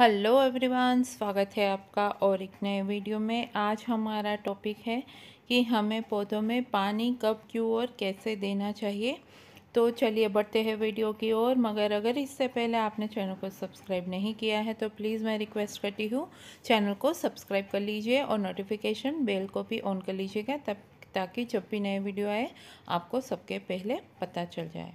hello everyone स्वागत है आपका और एक नए वीडियो में आज हमारा टॉपिक है कि हमें पौधों में पानी कब क्यों और कैसे देना चाहिए तो चलिए बढ़ते हैं वीडियो की ओर मगर अगर इससे पहले आपने चैनल को सब्सक्राइब नहीं किया है तो प्लीज़ मैं रिक्वेस्ट करती हूँ चैनल को सब्सक्राइब कर लीजिए और नोटिफिकेशन बेल को भी ऑन कर लीजिएगा तब ताकि जब भी नए वीडियो आए आपको सबके पहले पता चल जाए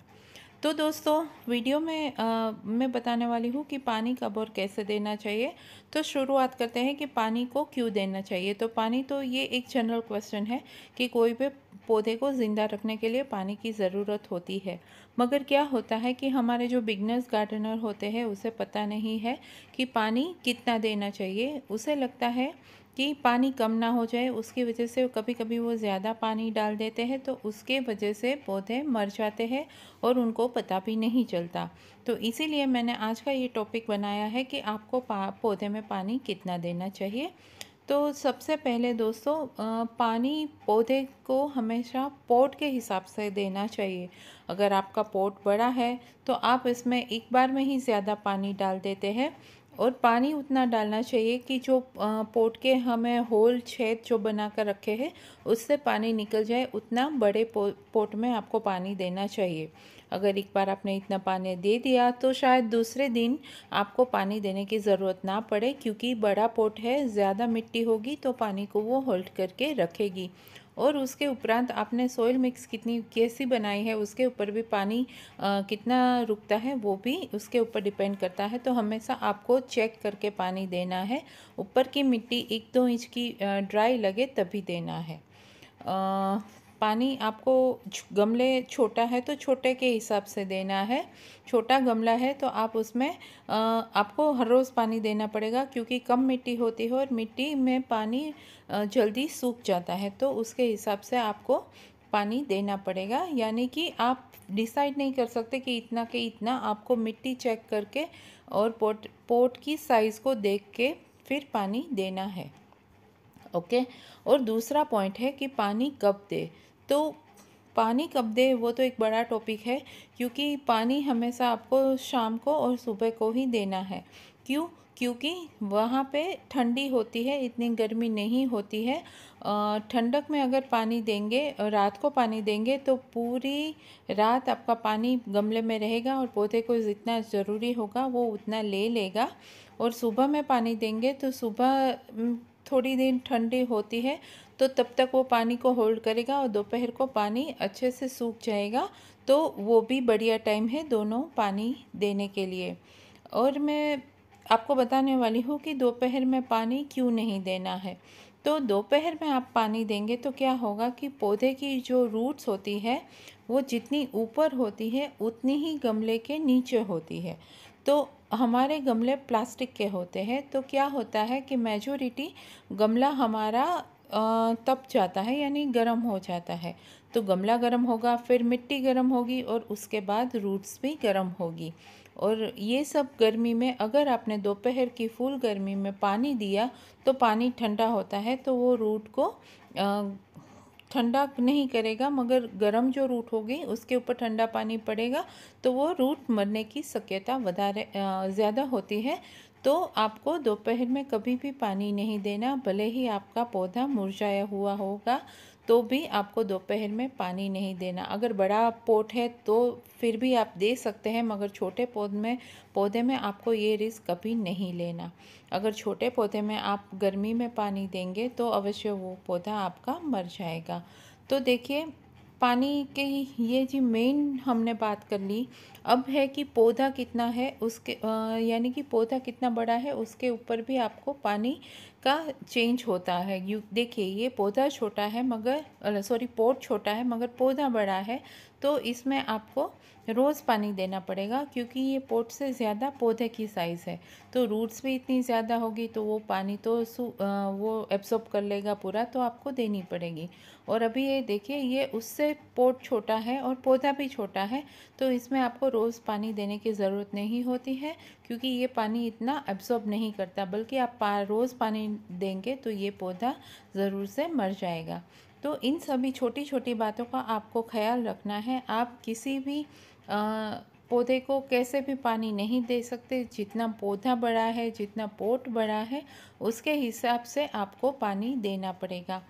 तो दोस्तों वीडियो में आ, मैं बताने वाली हूँ कि पानी कब और कैसे देना चाहिए तो शुरुआत करते हैं कि पानी को क्यों देना चाहिए तो पानी तो ये एक जनरल क्वेश्चन है कि कोई भी पौधे को ज़िंदा रखने के लिए पानी की ज़रूरत होती है मगर क्या होता है कि हमारे जो बिगनर्स गार्डनर होते हैं उसे पता नहीं है कि पानी कितना देना चाहिए उसे लगता है कि पानी कम ना हो जाए उसकी वजह से कभी कभी वो ज़्यादा पानी डाल देते हैं तो उसके वजह से पौधे मर जाते हैं और उनको पता भी नहीं चलता तो इसीलिए मैंने आज का ये टॉपिक बनाया है कि आपको पौधे में पानी कितना देना चाहिए तो सबसे पहले दोस्तों पानी पौधे को हमेशा पोट के हिसाब से देना चाहिए अगर आपका पोट बड़ा है तो आप इसमें एक बार में ही ज़्यादा पानी डाल देते हैं और पानी उतना डालना चाहिए कि जो पोट के हमें होल छेद जो बना कर रखे हैं उससे पानी निकल जाए उतना बड़े पो, पोट में आपको पानी देना चाहिए अगर एक बार आपने इतना पानी दे दिया तो शायद दूसरे दिन आपको पानी देने की ज़रूरत ना पड़े क्योंकि बड़ा पोट है ज़्यादा मिट्टी होगी तो पानी को वो होल्ड करके रखेगी और उसके उपरांत आपने सोयल मिक्स कितनी कैसी बनाई है उसके ऊपर भी पानी आ, कितना रुकता है वो भी उसके ऊपर डिपेंड करता है तो हमेशा आपको चेक करके पानी देना है ऊपर की मिट्टी एक दो इंच की ड्राई लगे तभी देना है आ, पानी आपको गमले छोटा है तो छोटे के हिसाब से देना है छोटा गमला है तो आप उसमें आपको हर रोज़ पानी देना पड़ेगा क्योंकि कम मिट्टी होती है हो और मिट्टी में पानी जल्दी सूख जाता है तो उसके हिसाब से आपको पानी देना पड़ेगा यानी कि आप डिसाइड नहीं कर सकते कि इतना के इतना आपको मिट्टी चेक करके और पोट पोट की साइज़ को देख के फिर पानी देना है ओके और दूसरा पॉइंट है कि पानी कब दे तो पानी कब दे वो तो एक बड़ा टॉपिक है क्योंकि पानी हमेशा आपको शाम को और सुबह को ही देना है क्यों क्योंकि वहाँ पे ठंडी होती है इतनी गर्मी नहीं होती है ठंडक में अगर पानी देंगे रात को पानी देंगे तो पूरी रात आपका पानी गमले में रहेगा और पौधे को जितना ज़रूरी होगा वो उतना ले लेगा और सुबह में पानी देंगे तो सुबह थोड़ी देर ठंडी होती है तो तब तक वो पानी को होल्ड करेगा और दोपहर को पानी अच्छे से सूख जाएगा तो वो भी बढ़िया टाइम है दोनों पानी देने के लिए और मैं आपको बताने वाली हूँ कि दोपहर में पानी क्यों नहीं देना है तो दोपहर में आप पानी देंगे तो क्या होगा कि पौधे की जो रूट्स होती है वो जितनी ऊपर होती है उतनी ही गमले के नीचे होती है तो हमारे गमले प्लास्टिक के होते हैं तो क्या होता है कि मेजोरिटी गमला हमारा तप जाता है यानी गर्म हो जाता है तो गमला गर्म होगा फिर मिट्टी गर्म होगी और उसके बाद रूट्स भी गर्म होगी और ये सब गर्मी में अगर आपने दोपहर की फुल गर्मी में पानी दिया तो पानी ठंडा होता है तो वो रूट को ठंडा नहीं करेगा मगर गर्म जो रूट होगी उसके ऊपर ठंडा पानी पड़ेगा तो वो रूट मरने की शक्यता वधारे ज़्यादा होती है तो आपको दोपहर में कभी भी पानी नहीं देना भले ही आपका पौधा मुरझाया हुआ होगा तो भी आपको दोपहर में पानी नहीं देना अगर बड़ा पोट है तो फिर भी आप दे सकते हैं मगर छोटे पौध में पौधे में आपको ये रिस्क कभी नहीं लेना अगर छोटे पौधे में आप गर्मी में पानी देंगे तो अवश्य वो पौधा आपका मर जाएगा तो देखिए पानी के ये जी मेन हमने बात कर ली अब है कि पौधा कितना है उसके यानी कि पौधा कितना बड़ा है उसके ऊपर भी आपको पानी का चेंज होता है यू देखिए ये पौधा छोटा है मगर सॉरी पोट छोटा है मगर पौधा बड़ा है तो इसमें आपको रोज़ पानी देना पड़ेगा क्योंकि ये पोट से ज़्यादा पौधे की साइज़ है तो रूट्स भी इतनी ज़्यादा होगी तो वो पानी तो आ, वो एब्सॉर्ब कर लेगा पूरा तो आपको देनी पड़ेगी और अभी ये देखिए ये उससे पोट छोटा है और पौधा भी छोटा है तो इसमें आपको रोज़ पानी देने की ज़रूरत नहीं होती है क्योंकि ये पानी इतना एब्सॉर्ब नहीं करता बल्कि आप पा, रोज़ पानी देंगे तो ये पौधा ज़रूर से मर जाएगा तो इन सभी छोटी छोटी बातों का आपको ख्याल रखना है आप किसी भी आ, पौधे को कैसे भी पानी नहीं दे सकते जितना पौधा बड़ा है जितना पोट बड़ा है उसके हिसाब से आपको पानी देना पड़ेगा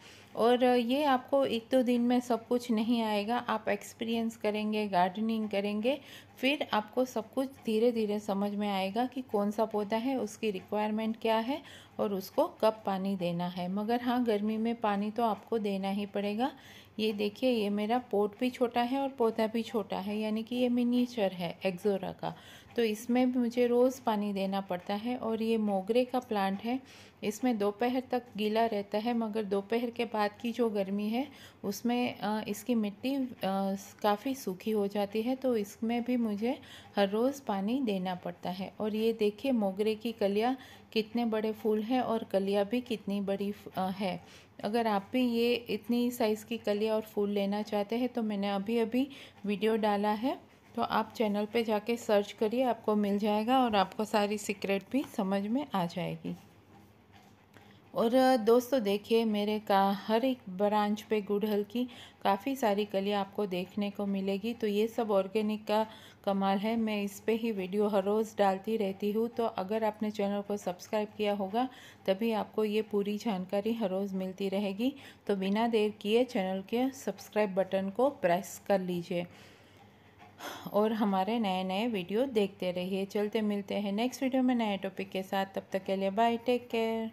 और ये आपको एक दो दिन में सब कुछ नहीं आएगा आप एक्सपीरियंस करेंगे गार्डनिंग करेंगे फिर आपको सब कुछ धीरे धीरे समझ में आएगा कि कौन सा पौधा है उसकी रिक्वायरमेंट क्या है और उसको कब पानी देना है मगर हाँ गर्मी में पानी तो आपको देना ही पड़ेगा ये देखिए ये मेरा पोट भी छोटा है और पौधा भी छोटा है यानी कि ये मिनीचर है एक्जोरा का तो इसमें भी मुझे रोज़ पानी देना पड़ता है और ये मोगरे का प्लांट है इसमें दोपहर तक गीला रहता है मगर दोपहर के बाद की जो गर्मी है उसमें इसकी मिट्टी काफ़ी सूखी हो जाती है तो इसमें भी मुझे हर रोज़ पानी देना पड़ता है और ये देखिए मोगरे की कलिया कितने बड़े फूल हैं और कलिया भी कितनी बड़ी है अगर आप भी ये इतनी साइज़ की कलिया और फूल लेना चाहते हैं तो मैंने अभी अभी वीडियो डाला है तो आप चैनल पे जाके सर्च करिए आपको मिल जाएगा और आपको सारी सीक्रेट भी समझ में आ जाएगी और दोस्तों देखिए मेरे का हर एक ब्रांच पे गुड़हल की काफ़ी सारी कलियाँ आपको देखने को मिलेगी तो ये सब ऑर्गेनिक का कमाल है मैं इस पर ही वीडियो हर रोज़ डालती रहती हूँ तो अगर आपने चैनल को सब्सक्राइब किया होगा तभी आपको ये पूरी जानकारी हर रोज़ मिलती रहेगी तो बिना देर किए चैनल के सब्सक्राइब बटन को प्रेस कर लीजिए और हमारे नए नए वीडियो देखते रहिए चलते मिलते हैं नेक्स्ट वीडियो में नए टॉपिक के साथ तब तक के लिए बाय टेक केयर